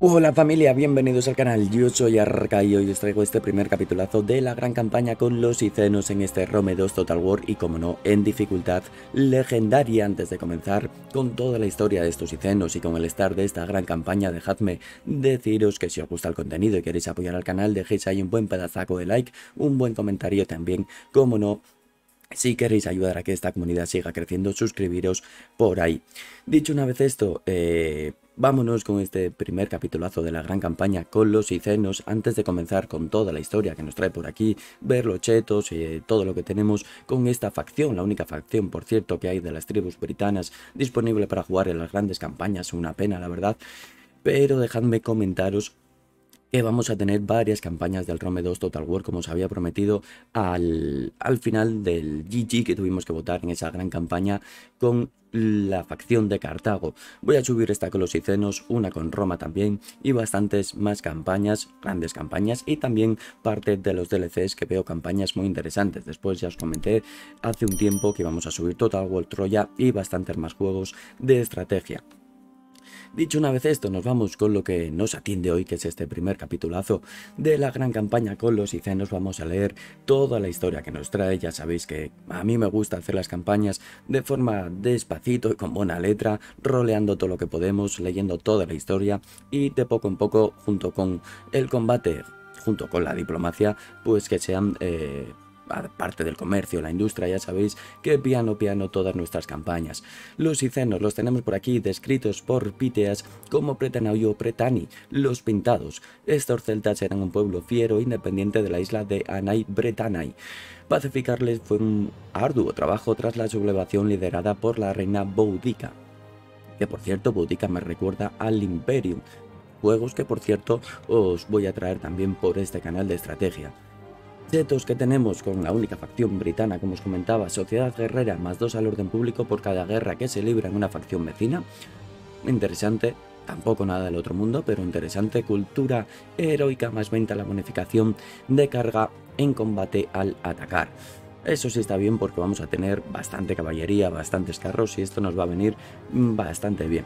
Hola familia, bienvenidos al canal, yo soy Arca y hoy os traigo este primer capitulazo de la gran campaña con los Icenos en este Rome 2 Total War y como no, en dificultad legendaria antes de comenzar con toda la historia de estos Icenos y con el estar de esta gran campaña dejadme deciros que si os gusta el contenido y queréis apoyar al canal dejéis ahí un buen pedazaco de like, un buen comentario también, como no, si queréis ayudar a que esta comunidad siga creciendo, suscribiros por ahí. Dicho una vez esto, eh, Vámonos con este primer capitulazo de la gran campaña con los icenos antes de comenzar con toda la historia que nos trae por aquí, ver los chetos y eh, todo lo que tenemos con esta facción, la única facción por cierto que hay de las tribus britanas disponible para jugar en las grandes campañas, una pena la verdad, pero dejadme comentaros que vamos a tener varias campañas del Rome 2 Total War, como os había prometido al, al final del GG que tuvimos que votar en esa gran campaña con la facción de Cartago. Voy a subir esta con los Icenos, una con Roma también y bastantes más campañas, grandes campañas y también parte de los DLCs que veo campañas muy interesantes. Después ya os comenté hace un tiempo que vamos a subir Total War Troya y bastantes más juegos de estrategia. Dicho una vez esto, nos vamos con lo que nos atiende hoy, que es este primer capitulazo de la gran campaña con los Icenos. Vamos a leer toda la historia que nos trae. Ya sabéis que a mí me gusta hacer las campañas de forma despacito y con buena letra, roleando todo lo que podemos, leyendo toda la historia y de poco en poco, junto con el combate, junto con la diplomacia, pues que sean... Eh, parte del comercio, la industria, ya sabéis que piano piano todas nuestras campañas. Los icenos los tenemos por aquí descritos por Piteas como pretanoi o Pretani, los pintados. Estos celtas eran un pueblo fiero e independiente de la isla de Anai Bretanai. Pacificarles fue un arduo trabajo tras la sublevación liderada por la reina Boudica. Que por cierto, Boudica me recuerda al Imperium, juegos que por cierto os voy a traer también por este canal de estrategia chetos que tenemos con la única facción britana, como os comentaba, sociedad guerrera más dos al orden público por cada guerra que se libra en una facción vecina. Interesante, tampoco nada del otro mundo, pero interesante cultura heroica más 20 a la bonificación de carga en combate al atacar. Eso sí está bien porque vamos a tener bastante caballería, bastantes carros y esto nos va a venir bastante bien.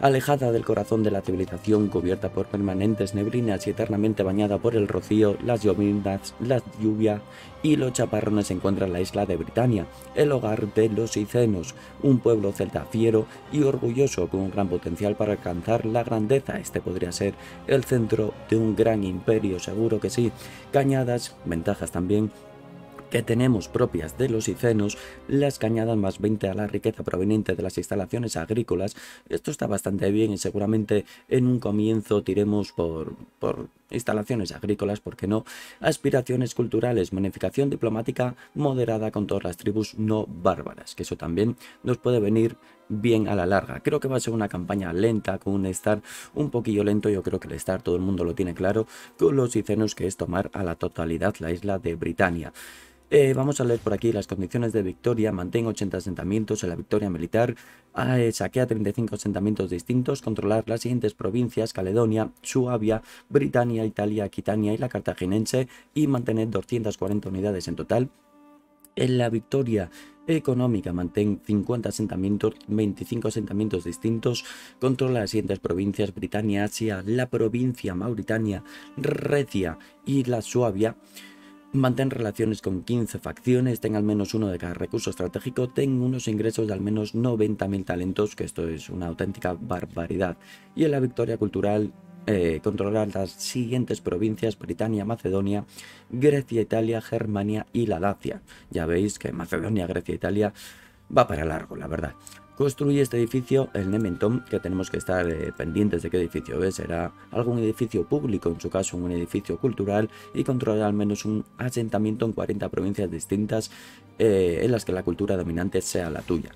Alejada del corazón de la civilización, cubierta por permanentes neblinas y eternamente bañada por el rocío, las llovindas, las lluvias y los chaparrones se encuentra la isla de Britania, el hogar de los Icenos, un pueblo celta fiero y orgulloso con un gran potencial para alcanzar la grandeza. Este podría ser el centro de un gran imperio, seguro que sí. Cañadas, ventajas también, que tenemos propias de los icenos, las cañadas más 20 a la riqueza proveniente de las instalaciones agrícolas. Esto está bastante bien y seguramente en un comienzo tiremos por, por instalaciones agrícolas, porque no? Aspiraciones culturales, monificación diplomática moderada con todas las tribus no bárbaras, que eso también nos puede venir bien a la larga. Creo que va a ser una campaña lenta, con un estar un poquillo lento, yo creo que el estar todo el mundo lo tiene claro, con los icenos que es tomar a la totalidad la isla de Britania. Eh, vamos a leer por aquí las condiciones de victoria. Mantén 80 asentamientos en la victoria militar. Ah, eh, saquea 35 asentamientos distintos. Controlar las siguientes provincias. Caledonia, Suabia, Britania, Italia, Aquitania y la cartaginense. Y mantener 240 unidades en total. En la victoria económica mantén 50 asentamientos, 25 asentamientos distintos, controla las siguientes provincias, Britania, Asia, la provincia Mauritania, Recia y la Suabia mantén relaciones con 15 facciones, ten al menos uno de cada recurso estratégico, ten unos ingresos de al menos 90.000 talentos, que esto es una auténtica barbaridad. Y en la victoria cultural, eh, controlar las siguientes provincias, Britania, Macedonia, Grecia, Italia, Germania y la Dacia. Ya veis que Macedonia, Grecia, Italia va para largo, la verdad construye este edificio el Nementón, que tenemos que estar eh, pendientes de qué edificio es, será algún edificio público, en su caso un edificio cultural, y controlará al menos un asentamiento en 40 provincias distintas eh, en las que la cultura dominante sea la tuya.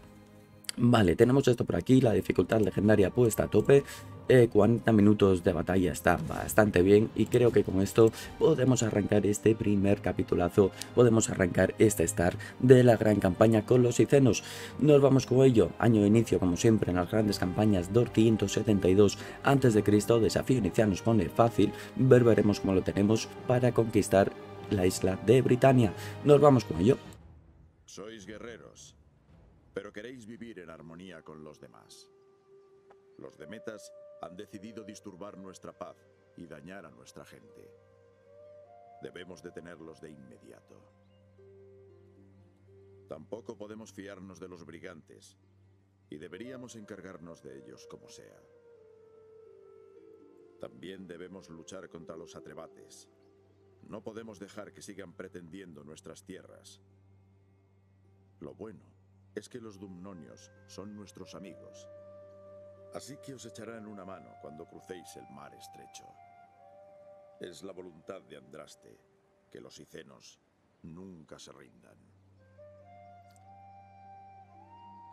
Vale, tenemos esto por aquí, la dificultad legendaria puesta a tope 40 eh, minutos de batalla está bastante bien y creo que con esto podemos arrancar este primer capitulazo, podemos arrancar esta Star de la gran campaña con los Icenos. Nos vamos con ello, año inicio como siempre en las grandes campañas 272 a.C., desafío inicial nos pone fácil, ver veremos cómo lo tenemos para conquistar la isla de Britania. Nos vamos con ello. Sois guerreros, pero queréis vivir en armonía con los demás. Los de metas han decidido disturbar nuestra paz y dañar a nuestra gente. Debemos detenerlos de inmediato. Tampoco podemos fiarnos de los brigantes y deberíamos encargarnos de ellos como sea. También debemos luchar contra los atrebates. No podemos dejar que sigan pretendiendo nuestras tierras. Lo bueno es que los dumnonios son nuestros amigos Así que os echarán una mano cuando crucéis el mar estrecho. Es la voluntad de Andraste que los icenos nunca se rindan.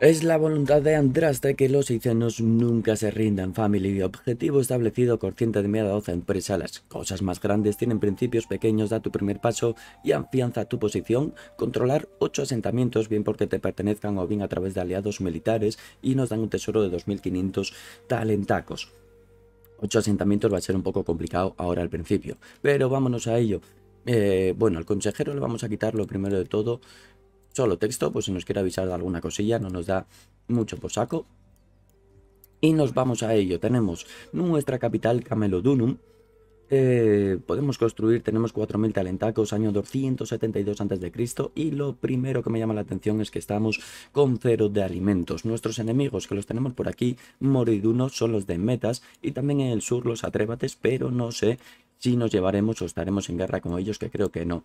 Es la voluntad de Andraste de que los icenos nunca se rindan, family, objetivo establecido consciente de mi doce empresa, las cosas más grandes tienen principios pequeños, da tu primer paso y afianza tu posición, controlar ocho asentamientos, bien porque te pertenezcan o bien a través de aliados militares y nos dan un tesoro de 2.500 talentacos. Ocho asentamientos va a ser un poco complicado ahora al principio, pero vámonos a ello. Eh, bueno, al consejero le vamos a quitar lo primero de todo, solo texto, pues si nos quiere avisar de alguna cosilla, no nos da mucho posaco. Y nos vamos a ello. Tenemos nuestra capital Camelodunum. Eh, podemos construir, tenemos 4.000 talentacos, año 272 a.C. Y lo primero que me llama la atención es que estamos con cero de alimentos. Nuestros enemigos, que los tenemos por aquí, moridunos, son los de metas. Y también en el sur los atrébates, pero no sé si nos llevaremos o estaremos en guerra con ellos, que creo que no.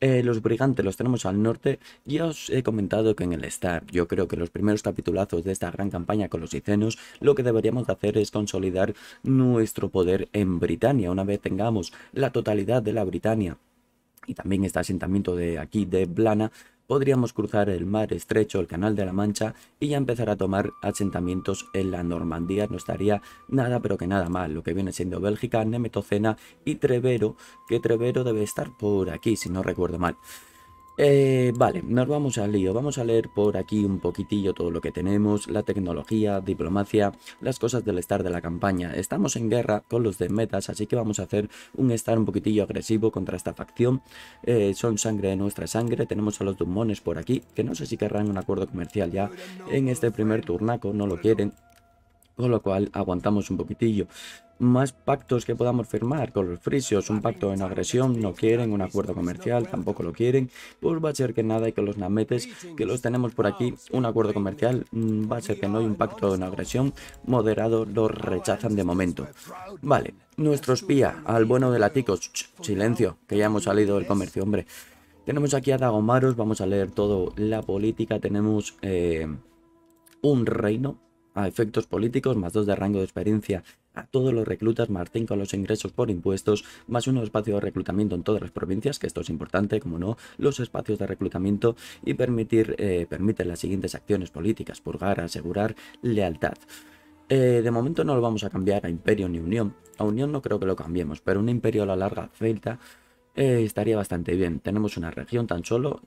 Eh, los brigantes los tenemos al norte. Ya os he comentado que en el Star, yo creo que los primeros capitulazos de esta gran campaña con los icenos, lo que deberíamos hacer es consolidar nuestro poder en Britania. Una vez tengamos la totalidad de la Britania y también este asentamiento de aquí de Blana, podríamos cruzar el mar estrecho, el canal de la Mancha y ya empezar a tomar asentamientos en la Normandía. No estaría nada, pero que nada mal. Lo que viene siendo Bélgica, Nemetocena y Trevero, que Trevero debe estar por aquí, si no recuerdo mal. Eh, vale, nos vamos al lío. Vamos a leer por aquí un poquitillo todo lo que tenemos, la tecnología, diplomacia, las cosas del estar de la campaña. Estamos en guerra con los de metas, así que vamos a hacer un estar un poquitillo agresivo contra esta facción. Eh, son sangre de nuestra sangre. Tenemos a los Dumones por aquí, que no sé si querrán un acuerdo comercial ya en este primer turnaco, no lo quieren. Con lo cual aguantamos un poquitillo más pactos que podamos firmar con los frisios, un pacto en agresión, no quieren un acuerdo comercial, tampoco lo quieren, pues va a ser que nada y que los nametes que los tenemos por aquí, un acuerdo comercial, mm, va a ser que no hay un pacto en agresión, moderado lo rechazan de momento. Vale, nuestro espía, al bueno de Laticos, silencio, que ya hemos salido del comercio, hombre. Tenemos aquí a Dagomaros, vamos a leer todo la política, tenemos eh, un reino a efectos políticos, más 2 de rango de experiencia a todos los reclutas, más 5 a los ingresos por impuestos, más un espacio de reclutamiento en todas las provincias, que esto es importante, como no, los espacios de reclutamiento y permitir, eh, las siguientes acciones políticas, purgar, asegurar, lealtad. Eh, de momento no lo vamos a cambiar a imperio ni unión. A unión no creo que lo cambiemos, pero un imperio a la larga celta eh, estaría bastante bien. Tenemos una región tan solo,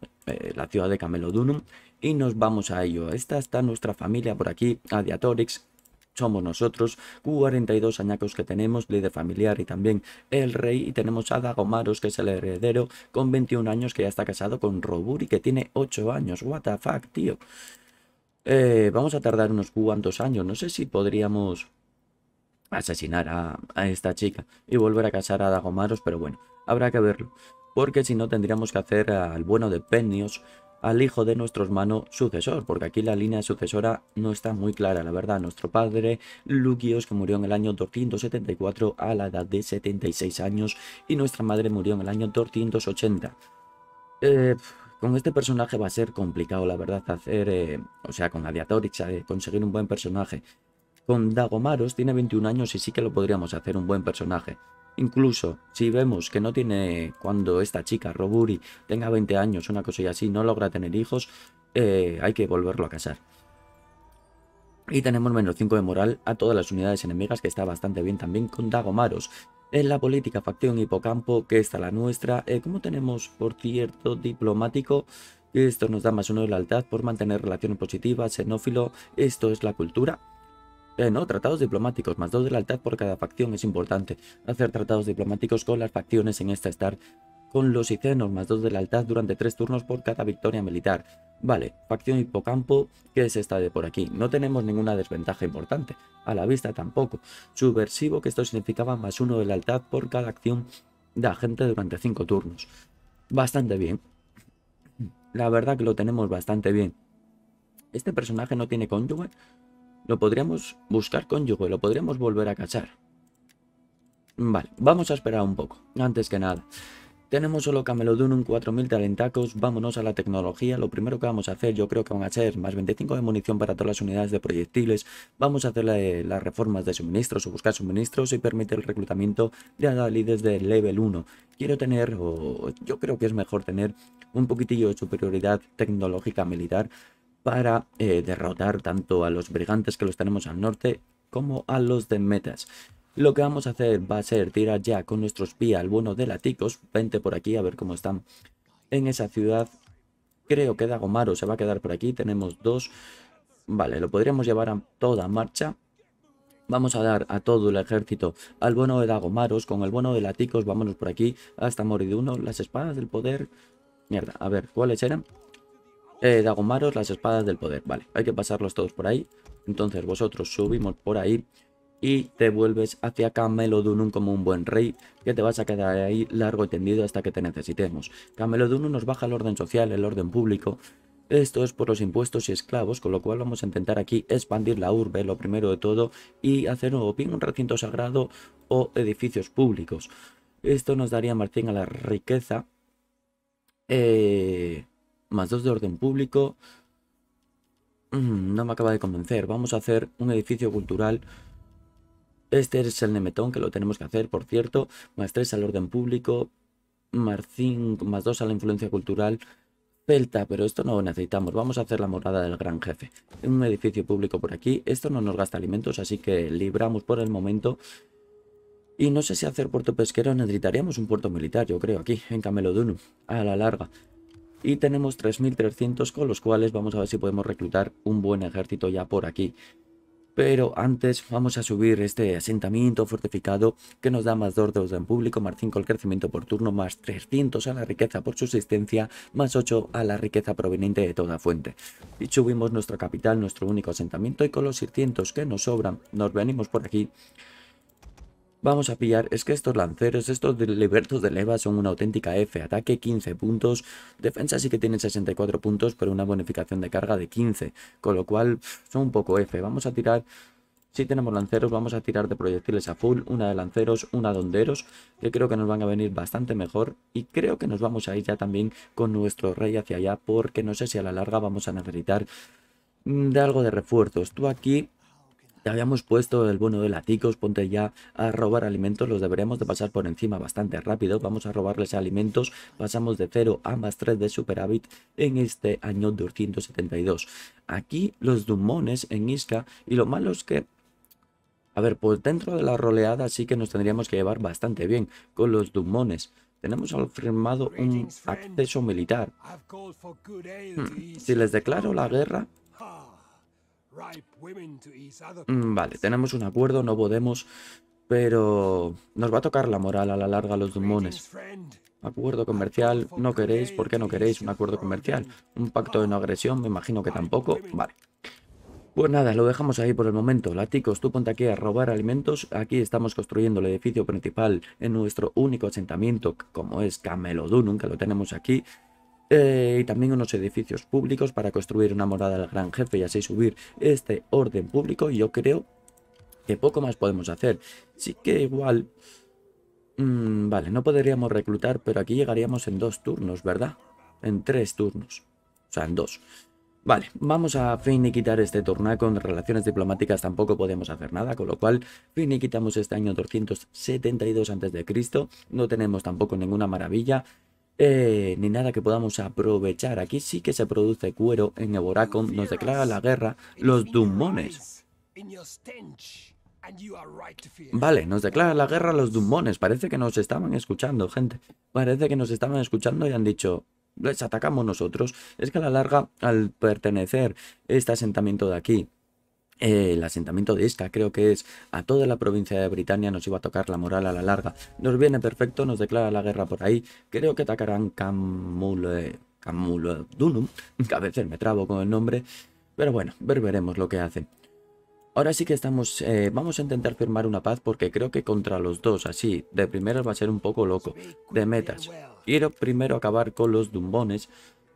la ciudad de Camelodunum, y nos vamos a ello. Esta está nuestra familia por aquí, Adiatorix, somos nosotros, 42 añacos que tenemos, líder familiar y también el rey, y tenemos a Dagomaros, que es el heredero, con 21 años, que ya está casado con Roburi, que tiene 8 años, what the fuck, tío. Eh, vamos a tardar unos cuantos años, no sé si podríamos asesinar a, a esta chica y volver a casar a Dagomaros, pero bueno, habrá que verlo. Porque si no tendríamos que hacer al bueno de Penios al hijo de nuestro hermano sucesor, porque aquí la línea sucesora no está muy clara, la verdad. Nuestro padre, Lukios, que murió en el año 274 a la edad de 76 años, y nuestra madre murió en el año 280. Eh, con este personaje va a ser complicado, la verdad, hacer, eh, o sea, con Adiatorix, eh, conseguir un buen personaje. Con Dagomaros tiene 21 años y sí que lo podríamos hacer un buen personaje. Incluso si vemos que no tiene, cuando esta chica, Roburi, tenga 20 años, una cosa y así, no logra tener hijos, eh, hay que volverlo a casar. Y tenemos menos 5 de moral a todas las unidades enemigas, que está bastante bien también con Dagomaros. En la política, facción hipocampo, que está la nuestra. Eh, como tenemos, por cierto, diplomático, esto nos da más uno de lealtad por mantener relaciones positivas, xenófilo, esto es la cultura. Eh, no, tratados diplomáticos, más dos de la altad por cada facción, es importante hacer tratados diplomáticos con las facciones en esta Star, con los icenos, más dos de la altad durante tres turnos por cada victoria militar. Vale, facción hipocampo, que es esta de por aquí, no tenemos ninguna desventaja importante, a la vista tampoco. Subversivo, que esto significaba más uno de la altad por cada acción de agente durante cinco turnos. Bastante bien. La verdad que lo tenemos bastante bien. Este personaje no tiene cónyuge, lo podríamos buscar y lo podríamos volver a cachar. Vale, vamos a esperar un poco, antes que nada. Tenemos solo Camelodunum, 4000 talentacos, vámonos a la tecnología. Lo primero que vamos a hacer, yo creo que van a ser más 25 de munición para todas las unidades de proyectiles. Vamos a hacer las reformas de suministros o buscar suministros y permite el reclutamiento de adalides de level 1. Quiero tener, o yo creo que es mejor tener un poquitillo de superioridad tecnológica militar para eh, derrotar tanto a los brigantes que los tenemos al norte como a los de metas. Lo que vamos a hacer va a ser tirar ya con nuestros espía al bueno de Laticos. Vente por aquí a ver cómo están en esa ciudad. Creo que Dagomaro se va a quedar por aquí. Tenemos dos. Vale, lo podríamos llevar a toda marcha. Vamos a dar a todo el ejército al bueno de Dagomaros. Con el bueno de Laticos, vámonos por aquí hasta morir uno. Las espadas del poder. Mierda, a ver, ¿cuáles eran? Eh, Dagomaros, las espadas del poder. Vale, hay que pasarlos todos por ahí. Entonces vosotros subimos por ahí y te vuelves hacia Camelodunum como un buen rey, que te vas a quedar ahí largo y tendido hasta que te necesitemos. Camelodunum nos baja el orden social, el orden público. Esto es por los impuestos y esclavos, con lo cual vamos a intentar aquí expandir la urbe, lo primero de todo, y hacer nuevo bien un recinto sagrado o edificios públicos. Esto nos daría Martín a la riqueza. Eh más dos de orden público. Mm, no me acaba de convencer. Vamos a hacer un edificio cultural. Este es el Nemetón, que lo tenemos que hacer, por cierto. Más tres al orden público. Más cinco, más dos a la influencia cultural. Celta, pero esto no lo necesitamos. Vamos a hacer la morada del gran jefe. Un edificio público por aquí. Esto no nos gasta alimentos, así que libramos por el momento. Y no sé si hacer puerto pesquero necesitaríamos un puerto militar, yo creo, aquí, en Camelodunum, a la larga y tenemos 3.300 con los cuales vamos a ver si podemos reclutar un buen ejército ya por aquí. Pero antes vamos a subir este asentamiento fortificado que nos da más 2 de en público, más 5 al crecimiento por turno, más 300 a la riqueza por subsistencia, más 8 a la riqueza proveniente de toda fuente. Y subimos nuestro capital, nuestro único asentamiento y con los 600 que nos sobran nos venimos por aquí vamos a pillar es que estos lanceros, estos libertos de leva son una auténtica F. Ataque 15 puntos, defensa sí que tienen 64 puntos, pero una bonificación de carga de 15. Con lo cual son un poco F. Vamos a tirar si tenemos lanceros, vamos a tirar de proyectiles a full, una de lanceros, una de honderos, que creo que nos van a venir bastante mejor. Y creo que nos vamos a ir ya también con nuestro rey hacia allá, porque no sé si a la larga vamos a necesitar mm, de algo de refuerzos. Tú aquí te habíamos puesto el bono de laticos, ponte ya a robar alimentos, los deberemos de pasar por encima bastante rápido. Vamos a robarles alimentos, pasamos de 0 a más 3 de superávit en este año 272. Aquí los dumones en Isca y lo malo es que a ver, pues dentro de la roleada sí que nos tendríamos que llevar bastante bien con los dumones. Tenemos firmado un acceso militar. Hmm. Si les declaro la guerra, Mm, vale, tenemos un acuerdo, no podemos, pero nos va a tocar la moral a la larga los Dumones. Acuerdo comercial, no queréis, ¿por qué no queréis un acuerdo comercial? Un pacto de no agresión, me imagino que tampoco, vale. Pues nada, lo dejamos ahí por el momento. Laticos, tú ponte aquí a robar alimentos. Aquí estamos construyendo el edificio principal en nuestro único asentamiento, como es Camelodú, nunca lo tenemos aquí. Eh, y también unos edificios públicos para construir una morada al gran jefe y así subir este orden público. Y yo creo que poco más podemos hacer. Sí que igual... Mm, vale, no podríamos reclutar, pero aquí llegaríamos en dos turnos, ¿verdad? En tres turnos. O sea, en dos. Vale, vamos a finiquitar este turno. Con relaciones diplomáticas tampoco podemos hacer nada, con lo cual quitamos este año 272 a.C. No tenemos tampoco ninguna maravilla eh, ni nada que podamos aprovechar. Aquí sí que se produce cuero en Eboracon, nos declara la guerra los Dumones. Vale, nos declara la guerra los Dumones. Parece que nos estaban escuchando, gente. Parece que nos estaban escuchando y han dicho, les atacamos nosotros. Es que a la larga, al pertenecer este asentamiento de aquí el asentamiento de Isca, creo que es, a toda la provincia de Britania nos iba a tocar la moral a la larga. Nos viene perfecto, nos declara la guerra por ahí. Creo que atacarán Camulodunum Dunum, que a veces me trabo con el nombre. Pero bueno, ver, veremos lo que hacen Ahora sí que estamos, eh, vamos a intentar firmar una paz porque creo que contra los dos, así, de primeras va a ser un poco loco, de metas. Quiero primero acabar con los dumbones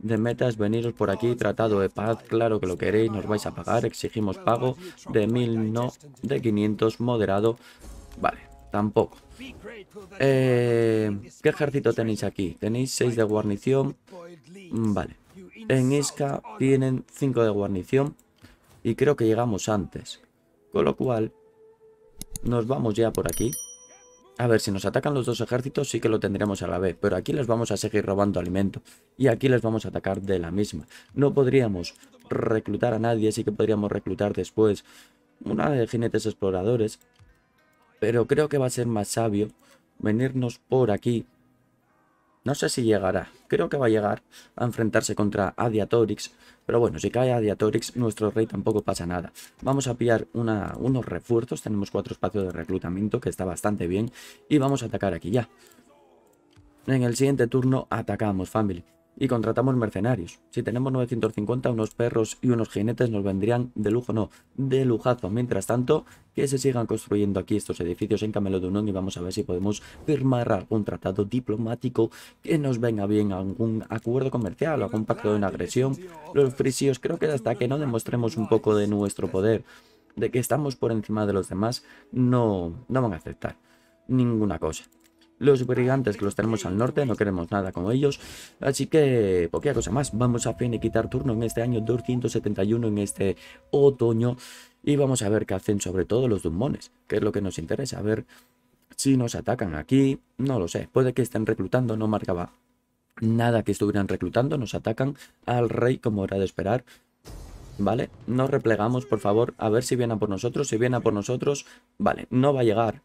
de metas, veniros por aquí, tratado de paz, claro que lo queréis, nos vais a pagar, exigimos pago de 1000 no, de 500 moderado, vale, tampoco. Eh, ¿Qué ejército tenéis aquí? Tenéis 6 de guarnición, mm, vale. En Isca tienen 5 de guarnición y creo que llegamos antes, con lo cual nos vamos ya por aquí. A ver, si nos atacan los dos ejércitos sí que lo tendremos a la vez, pero aquí les vamos a seguir robando alimento y aquí les vamos a atacar de la misma. No podríamos reclutar a nadie, sí que podríamos reclutar después una de jinetes exploradores, pero creo que va a ser más sabio venirnos por aquí no sé si llegará. Creo que va a llegar a enfrentarse contra Adiatorix. Pero bueno, si cae Adiatorix, nuestro rey tampoco pasa nada. Vamos a pillar unos refuerzos. Tenemos cuatro espacios de reclutamiento, que está bastante bien. Y vamos a atacar aquí ya. En el siguiente turno atacamos, family y contratamos mercenarios. Si tenemos 950, unos perros y unos jinetes nos vendrían de lujo, no, de lujazo. Mientras tanto, que se sigan construyendo aquí estos edificios en de Unón y vamos a ver si podemos firmar algún tratado diplomático que nos venga bien, algún acuerdo comercial, o algún pacto de una agresión. Los frisios creo que hasta que no demostremos un poco de nuestro poder, de que estamos por encima de los demás, no, no van a aceptar ninguna cosa. Los brigantes que los tenemos al norte, no queremos nada con ellos. Así que, poquita cosa más, vamos a fin y quitar turno en este año 271, en este otoño. Y vamos a ver qué hacen sobre todo los Dummones, que es lo que nos interesa. A ver si nos atacan aquí, no lo sé. Puede que estén reclutando, no marcaba nada que estuvieran reclutando. Nos atacan al rey como era de esperar. ¿Vale? Nos replegamos, por favor, a ver si viene a por nosotros. Si viene a por nosotros, vale, no va a llegar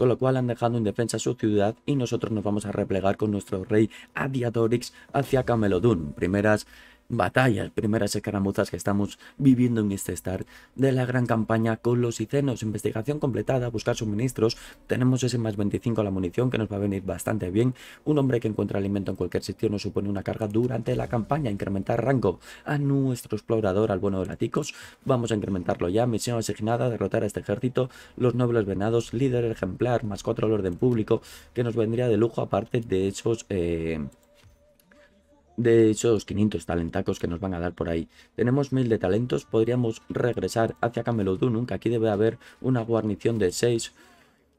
con lo cual han dejado en defensa su ciudad y nosotros nos vamos a replegar con nuestro rey Adiadorix hacia Camelodun. Primeras batallas, primeras escaramuzas que estamos viviendo en este start de la gran campaña con los icenos. Investigación completada, buscar suministros. Tenemos ese más 25 la munición que nos va a venir bastante bien. Un hombre que encuentra alimento en cualquier sitio nos supone una carga durante la campaña. Incrementar rango a nuestro explorador, al bueno de laticos. Vamos a incrementarlo ya. Misión asignada, derrotar a este ejército. Los nobles venados, líder ejemplar, más 4 al orden público, que nos vendría de lujo aparte de esos... Eh, de esos 500 talentacos que nos van a dar por ahí. Tenemos 1000 de talentos, podríamos regresar hacia Camelodunum, Que aquí debe haber una guarnición de 6.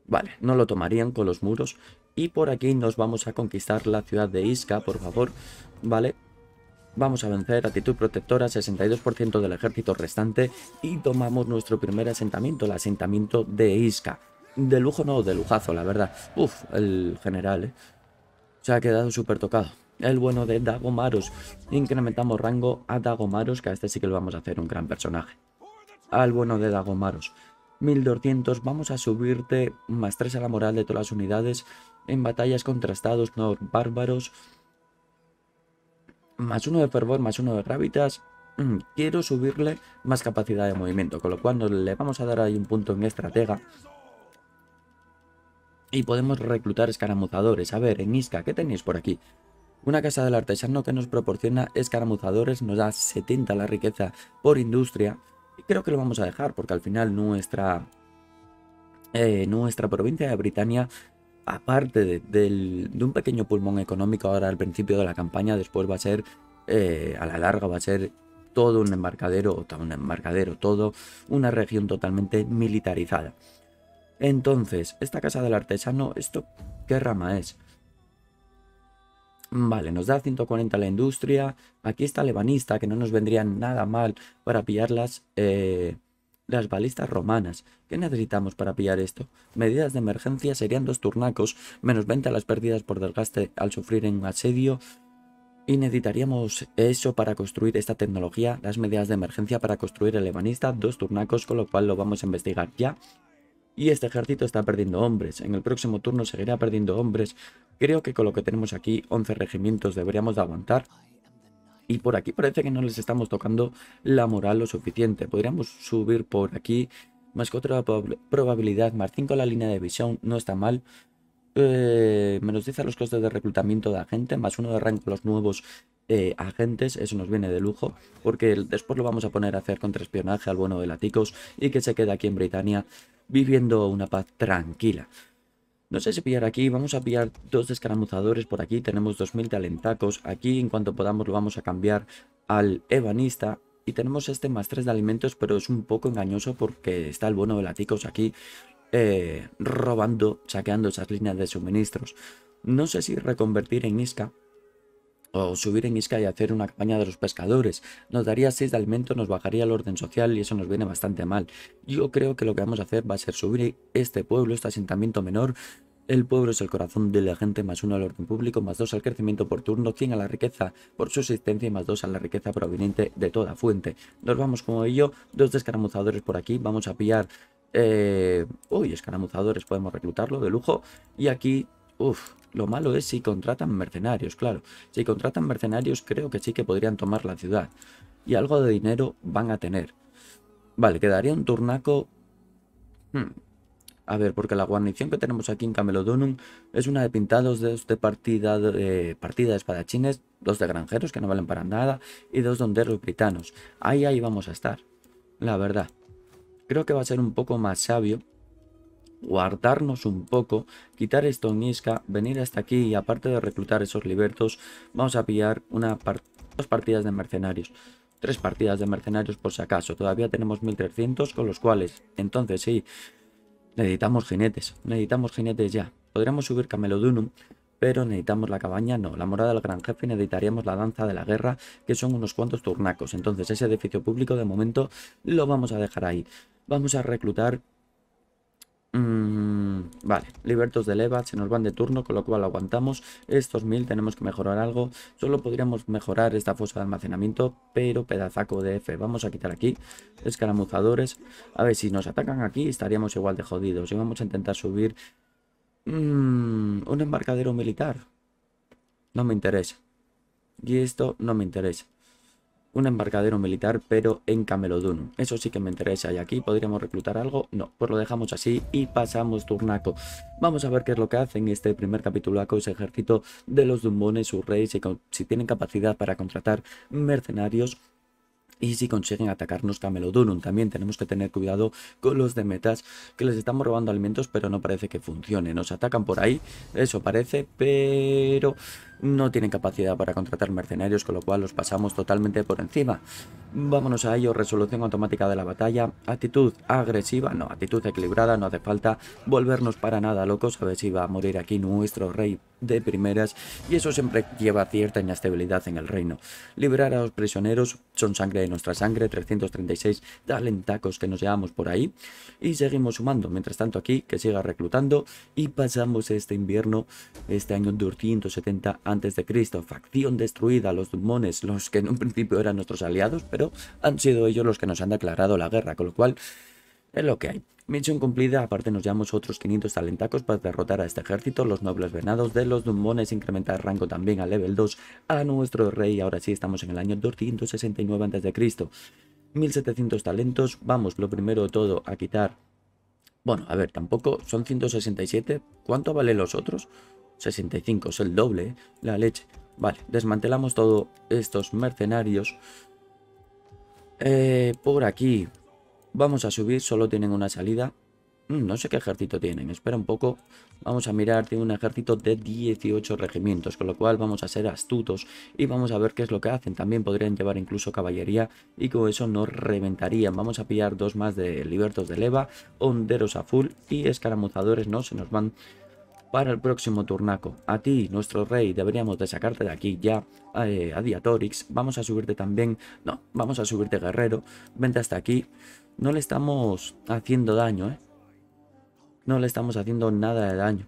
Vale, no lo tomarían con los muros. Y por aquí nos vamos a conquistar la ciudad de Isca, por favor. Vale, Vamos a vencer, actitud protectora, 62% del ejército restante y tomamos nuestro primer asentamiento, el asentamiento de Isca. De lujo no, de lujazo, la verdad. Uf, el general, ¿eh? Se ha quedado súper tocado el bueno de Dagomaros. Incrementamos rango a Dagomaros. que a este sí que lo vamos a hacer un gran personaje. Al bueno de Dagomaros. 1200, vamos a subirte más 3 a la moral de todas las unidades en batallas contrastados no bárbaros. Más 1 de fervor, más 1 de rabitas. Mm, quiero subirle más capacidad de movimiento, con lo cual le vamos a dar ahí un punto en estratega. Y podemos reclutar escaramuzadores. A ver, en Isca, ¿qué tenéis por aquí? Una casa del artesano que nos proporciona escaramuzadores, nos da 70 la riqueza por industria. Y creo que lo vamos a dejar porque al final nuestra, eh, nuestra provincia de Britania, aparte de, un pequeño pulmón económico ahora al principio de la campaña, después va a ser, eh, a la larga va a ser todo un embarcadero, o todo un embarcadero, todo una región totalmente militarizada. Entonces, esta casa del artesano, ¿esto qué rama es? Vale, nos da 140 la industria. Aquí está el Lebanista, que no nos vendría nada mal para pillar las, eh, las balistas romanas. ¿Qué necesitamos para pillar esto? Medidas de emergencia serían dos turnacos, menos 20 las pérdidas por desgaste al sufrir un asedio. Y necesitaríamos eso para construir esta tecnología, las medidas de emergencia para construir el evanista, dos turnacos, con lo cual lo vamos a investigar ya. Y este ejército está perdiendo hombres. En el próximo turno seguirá perdiendo hombres. Creo que con lo que tenemos aquí, 11 regimientos, deberíamos de aguantar. Y por aquí parece que no les estamos tocando la moral lo suficiente. Podríamos subir por aquí. Más que otra probabilidad, más 5 la línea de visión, no está mal. Eh, menos 10 a los costes de reclutamiento de agente, más uno de rango los nuevos eh, agentes, eso nos viene de lujo, porque después lo vamos a poner a hacer contraespionaje al bueno de Laticos y que se quede aquí en Britania viviendo una paz tranquila. No sé si pillar aquí, vamos a pillar dos escaramuzadores por aquí, tenemos 2000 talentacos, aquí en cuanto podamos lo vamos a cambiar al ebanista y tenemos este más 3 de alimentos, pero es un poco engañoso porque está el bueno de Laticos aquí eh, robando, saqueando esas líneas de suministros. No sé si reconvertir en Isca, o subir en Isca y hacer una campaña de los pescadores. Nos daría 6 de alimento, nos bajaría el orden social y eso nos viene bastante mal. Yo creo que lo que vamos a hacer va a ser subir este pueblo, este asentamiento menor. El pueblo es el corazón de la gente, más uno al orden público, más dos al crecimiento por turno, 100 a la riqueza por subsistencia y más dos a la riqueza proveniente de toda fuente. Nos vamos como ello, dos descaramuzadores por aquí, vamos a pillar... Eh, uy, escaramuzadores, podemos reclutarlo de lujo. Y aquí, Uf... Lo malo es si contratan mercenarios, claro. Si contratan mercenarios creo que sí que podrían tomar la ciudad. Y algo de dinero van a tener. Vale, quedaría un turnaco... Hmm. A ver, porque la guarnición que tenemos aquí en Camelodunum es una de pintados, dos de partida de, partida de espadachines, dos de granjeros que no valen para nada y dos de honderos britanos. Ahí, ahí vamos a estar, la verdad. Creo que va a ser un poco más sabio guardarnos un poco, quitar esto en Isca venir hasta aquí y aparte de reclutar esos libertos, vamos a pillar una dos partidas de mercenarios. Tres partidas de mercenarios por si acaso. Todavía tenemos 1300 con los cuales, entonces sí, necesitamos jinetes. Necesitamos jinetes ya. Podríamos subir Camelodunum, pero necesitamos la cabaña, no, la morada del gran jefe necesitaríamos la danza de la guerra, que son unos cuantos turnacos. Entonces ese edificio público de momento lo vamos a dejar ahí. Vamos a reclutar Mm, vale, libertos de leva, se nos van de turno, con lo cual aguantamos. Estos mil tenemos que mejorar algo. Solo podríamos mejorar esta fosa de almacenamiento, pero pedazaco de F. Vamos a quitar aquí escaramuzadores. A ver, si nos atacan aquí estaríamos igual de jodidos. Y vamos a intentar subir mm, un embarcadero militar. No me interesa. Y esto no me interesa un embarcadero militar, pero en Camelodunum. Eso sí que me interesa. ¿Y aquí podríamos reclutar algo? No, pues lo dejamos así y pasamos turnaco. Vamos a ver qué es lo que hacen este primer capítulo el ejército de los Dumbones, su rey. si tienen capacidad para contratar mercenarios y si consiguen atacarnos Camelodunum. También tenemos que tener cuidado con los de metas, que les estamos robando alimentos, pero no parece que funcione. Nos atacan por ahí, eso parece, pero no tienen capacidad para contratar mercenarios, con lo cual los pasamos totalmente por encima. Vámonos a ello, resolución automática de la batalla, actitud agresiva, no, actitud equilibrada, no hace falta volvernos para nada locos, a ver si va a morir aquí nuestro rey de primeras y eso siempre lleva cierta inestabilidad en el reino. Liberar a los prisioneros son sangre de nuestra sangre, 336 talentacos que nos llevamos por ahí y seguimos sumando. Mientras tanto aquí que siga reclutando y pasamos este invierno, este año 270 a.C. Facción destruida, los Dumones, los que en un principio eran nuestros aliados, pero han sido ellos los que nos han declarado la guerra, con lo cual es lo que hay. Misión cumplida, aparte nos llevamos otros 500 talentacos para derrotar a este ejército, los nobles venados de los dumbones, incrementar rango también a level 2 a nuestro rey, ahora sí estamos en el año 269 Cristo 1700 talentos, vamos lo primero de todo a quitar, bueno a ver tampoco, son 167, ¿cuánto vale los otros? 65, es el doble, ¿eh? la leche. Vale, desmantelamos todos estos mercenarios. Eh, por aquí Vamos a subir, solo tienen una salida. Mm, no sé qué ejército tienen, espera un poco. Vamos a mirar, tiene un ejército de 18 regimientos, con lo cual vamos a ser astutos y vamos a ver qué es lo que hacen. También podrían llevar incluso caballería y con eso nos reventarían. Vamos a pillar dos más de libertos de leva, honderos a full y escaramuzadores no se nos van para el próximo turnaco. A ti, nuestro rey, deberíamos de sacarte de aquí ya. Eh, a Diatorix, vamos a subirte también. No, vamos a subirte guerrero. Vente hasta aquí. No le estamos haciendo daño, ¿eh? No le estamos haciendo nada de daño.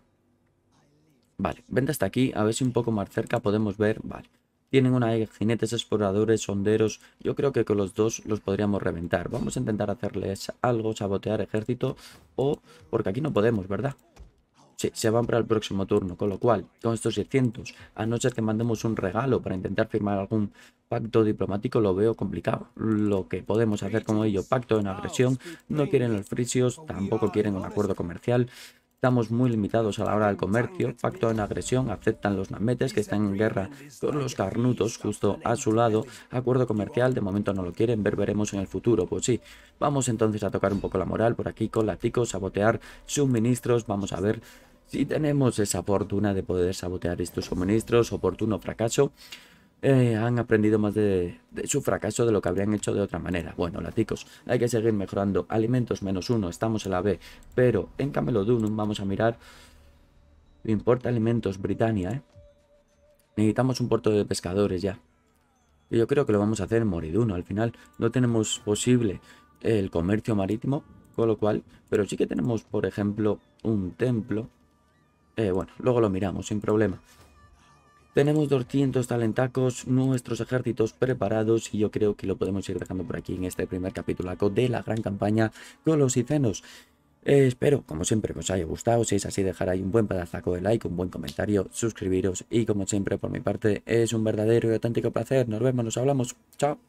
Vale, vente hasta aquí, a ver si un poco más cerca podemos ver, vale. Tienen una jinetes, exploradores, sonderos. Yo creo que con los dos los podríamos reventar. Vamos a intentar hacerles algo, sabotear ejército o... Porque aquí no podemos, ¿verdad? se, van para el próximo turno. Con lo cual, con estos 700, a no que mandemos un regalo para intentar firmar algún pacto diplomático, lo veo complicado. Lo que podemos hacer como ello, pacto en agresión, no quieren los frisios, tampoco quieren un acuerdo comercial. Estamos muy limitados a la hora del comercio, pacto en agresión, aceptan los nametes que están en guerra con los carnutos justo a su lado, acuerdo comercial, de momento no lo quieren, ver veremos en el futuro, pues sí. Vamos entonces a tocar un poco la moral por aquí con laticos, sabotear suministros, vamos a ver si tenemos esa fortuna de poder sabotear estos suministros, oportuno fracaso, eh, han aprendido más de, su fracaso de lo que habrían hecho de otra manera. Bueno, laticos, hay que seguir mejorando. Alimentos menos uno, estamos en la B. Pero en Camelodunum vamos a mirar... Importa alimentos, Britania. ¿eh? Necesitamos un puerto de pescadores ya. Y yo creo que lo vamos a hacer en Moriduno. Al final no tenemos posible el comercio marítimo, con lo cual... Pero sí que tenemos, por ejemplo, un templo eh, bueno, luego lo miramos, sin problema. Tenemos 200 talentacos, nuestros ejércitos preparados y yo creo que lo podemos ir dejando por aquí en este primer capítulo de la gran campaña con los icenos. Eh, espero, como siempre, que os haya gustado. Si es así, dejar ahí un buen pedazo de like, un buen comentario, suscribiros y como siempre, por mi parte, es un verdadero y auténtico placer. Nos vemos, nos hablamos. Chao.